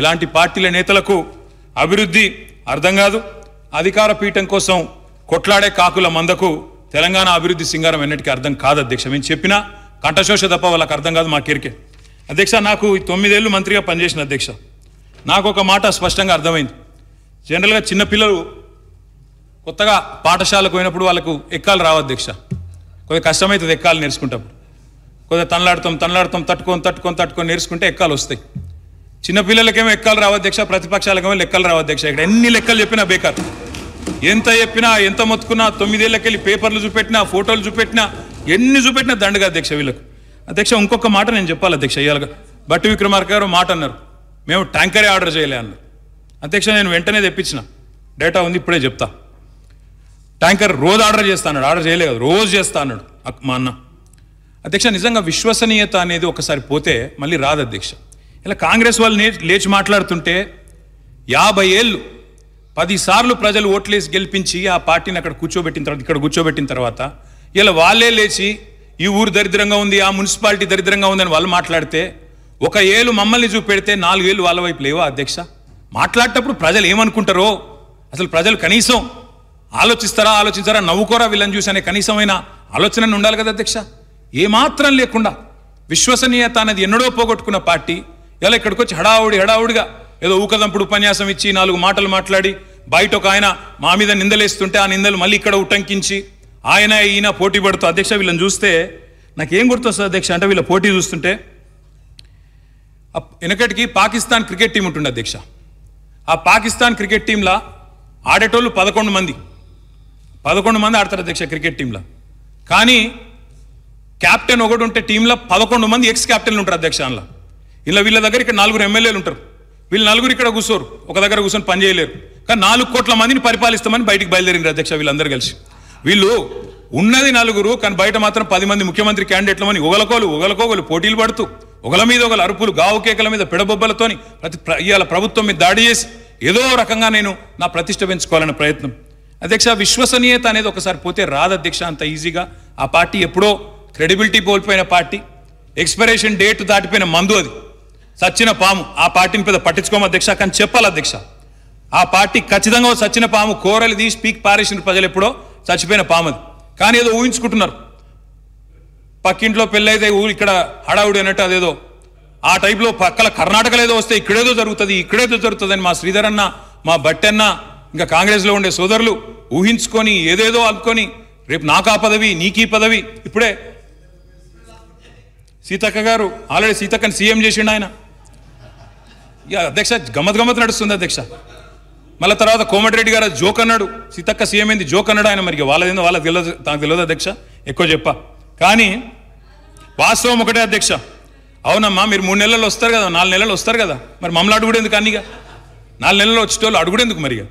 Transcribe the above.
ఇలాంటి పార్టీల నేతలకు అభివృద్ధి అర్థం కాదు అధికార పీఠం కోసం కొట్లాడే కాకుల మందకు తెలంగాణ అభివృద్ధి సింగారం ఎన్నటికీ అర్థం కాదు అధ్యక్ష మేము చెప్పినా కంఠశోష తప్ప వాళ్ళకి అర్థం కాదు మా కేరికే అధ్యక్ష నాకు తొమ్మిదేళ్ళు మంత్రిగా పనిచేసిన అధ్యక్ష నాకు ఒక మాట స్పష్టంగా అర్థమైంది జనరల్గా చిన్నపిల్లలు కొత్తగా పాఠశాలకు పోయినప్పుడు వాళ్ళకు ఎక్కాలు రావు అధ్యక్ష కొద్దిగా కష్టమైతుంది ఎక్కాలు నేర్చుకుంటప్పుడు కొద్దిగా తనలాడతాం తనలాడతాం తట్టుకొని తట్టుకొని తట్టుకొని నేర్చుకుంటే ఎక్కాలు వస్తాయి చిన్నపిల్లలకేమో ఎక్కలు రావు అధ్యక్ష ప్రతిపక్షాలకేమో లెక్కలు రావు అధ్యక్ష ఇక్కడ ఎన్ని లెక్కలు చెప్పినా బేకార్ ఎంత చెప్పినా ఎంత మొత్తుకున్నా వెళ్ళి పేపర్లు చూపెట్టినా ఫోటోలు చూపెట్టినా ఎన్ని చూపెట్టినా దండగా అధ్యక్ష వీళ్ళకు అధ్యక్ష ఇంకొక మాట నేను చెప్పాలి అధ్యక్ష ఇవాళ బట్టి విక్రమార్క గారు మాట అన్నారు మేము ట్యాంకరే ఆర్డర్ చేయలే అన్నారు అధ్యక్ష నేను వెంటనే తెప్పించిన డేటా ఉంది ఇప్పుడే చెప్తా ట్యాంకర్ రోజు ఆర్డర్ చేస్తాడు ఆర్డర్ చేయలే కదా రోజు చేస్తా అన్నాడు మా అన్న అధ్యక్ష నిజంగా విశ్వసనీయత అనేది ఒకసారి పోతే మళ్ళీ రాదు అధ్యక్ష ఇలా కాంగ్రెస్ వాళ్ళు లేచి మాట్లాడుతుంటే యాభై ఏళ్ళు పదిసార్లు ప్రజలు ఓట్లేసి గెలిపించి ఆ పార్టీని అక్కడ కూర్చోబెట్టిన తర్వాత ఇక్కడ కూర్చోబెట్టిన తర్వాత ఇలా వాళ్ళే లేచి ఈ ఊరు దరిద్రంగా ఉంది ఆ మున్సిపాలిటీ దరిద్రంగా ఉందని వాళ్ళు మాట్లాడితే ఒక ఏళ్ళు మమ్మల్ని చూపెడితే నాలుగు ఏళ్ళు వాళ్ళ వైపు లేవా అధ్యక్ష మాట్లాడేటప్పుడు ప్రజలు ఏమనుకుంటారో అసలు ప్రజలు కనీసం ఆలోచిస్తారా ఆలోచించారా నవ్వుకోరా వీళ్ళని చూసి అనే కనీసమైన ఆలోచన ఉండాలి కదా అధ్యక్ష ఏమాత్రం లేకుండా విశ్వసనీయత అనేది ఎన్నడో పోగొట్టుకున్న పార్టీ ఇలా ఇక్కడికి వచ్చి హడావుడి హడావుడిగా ఏదో ఊకదంపుడు ఉపన్యాసం ఇచ్చి నాలుగు మాటలు మాట్లాడి బయట ఒక ఆయన మా మీద నిందలేస్తుంటే ఆ నిందలు మళ్ళీ ఇక్కడ ఉటంకించి ఆయన ఈయన పోటీ పడుతూ అధ్యక్ష వీళ్ళని చూస్తే నాకేం గుర్తొస్తుంది అధ్యక్ష అంటే వీళ్ళ పోటీ చూస్తుంటే వెనకటికి పాకిస్తాన్ క్రికెట్ టీం ఉంటుండే అధ్యక్ష ఆ పాకిస్తాన్ క్రికెట్ టీంలో ఆడేటోళ్ళు పదకొండు మంది పదకొండు మంది ఆడతారు అధ్యక్ష క్రికెట్ టీంలో కానీ క్యాప్టెన్ ఒకటి ఉంటే టీంలో పదకొండు మంది ఎక్స్ క్యాప్టెన్లు ఉంటారు అధ్యక్ష అందులో ఇలా వీళ్ళ దగ్గర ఇక్కడ నలుగురు ఎమ్మెల్యేలు ఉంటారు వీళ్ళు నలుగురు ఇక్కడ కూర్చోరు ఒక దగ్గర కూర్చొని పని చేయలేరు కానీ నాలుగు కోట్ల మందిని పరిపాలిస్తామని బయటికి బయలుదేరింది అధ్యక్ష వీళ్ళందరూ కలిసి వీళ్ళు ఉన్నది నలుగురు కానీ బయట మాత్రం పది మంది ముఖ్యమంత్రి అని ఒకలకోలు ఒకలకోగలు పోటీలు పడుతూ ఒకల మీద ఒకల అరుపులు గావు కేకల మీద పిడబొబ్బలతోని ప్రతి ఇవాళ ప్రభుత్వం మీద దాడి చేసి ఏదో రకంగా నేను నా ప్రతిష్ట పెంచుకోవాలనే ప్రయత్నం అధ్యక్ష విశ్వసనీయత అనేది ఒకసారి పోతే రాదు అధ్యక్ష అంత ఈజీగా ఆ పార్టీ ఎప్పుడో క్రెడిబిలిటీ కోల్పోయిన పార్టీ ఎక్స్పైరేషన్ డేట్ దాటిపోయిన మందు అది సచ్చిన పాము ఆ పార్టీని పెద్ద పట్టించుకోమ అధ్యక్ష కానీ చెప్పాలి అధ్యక్ష ఆ పార్టీ ఖచ్చితంగా సచ్చిన పాము కూరలు తీసి పీక్ పారేసిన ప్రజలు ఎప్పుడో చచ్చిపోయిన పాము అది కానీ ఏదో ఊహించుకుంటున్నారు పక్కింట్లో పెళ్ళైతే ఊరు ఇక్కడ హడావుడి అన్నట్టు అదేదో ఆ టైప్లో పక్కల కర్ణాటకలో ఏదో వస్తే ఇక్కడేదో జరుగుతుంది ఇక్కడేదో జరుగుతుందని మా శ్రీధర్ అన్న మా బట్టన్న ఇంకా కాంగ్రెస్లో ఉండే సోదరులు ఊహించుకొని ఏదేదో అనుకొని రేపు నాకు ఆ పదవి నీకీ పదవి ఇప్పుడే సీతక్క గారు ఆల్రెడీ సీతక్కని సీఎం చేసిండు ఆయన ఇక అధ్యక్ష గమ్మత్ గమ్మత్ నడుస్తుంది అధ్యక్ష మళ్ళీ తర్వాత కోమటిరెడ్డి గారు జోక్ అన్నాడు సీతక్క సీఎం ఏంది జోక్ అన్నాడు ఆయన మరి వాళ్ళదేందో వాళ్ళకి తెలియదు తనకు తెలియదు అధ్యక్ష ఎక్కువ చెప్ప కానీ వాస్తవం ఒకటే అధ్యక్ష అవునమ్మా మీరు మూడు నెలలు వస్తారు కదా నాలుగు నెలలు వస్తారు కదా మరి మమ్మల్ని అడుగుడేందుకు ఎందుకు అన్నిగా నాలుగు నెలలు వచ్చేటోళ్ళు అడుగుడేందుకు ఎందుకు మరిగా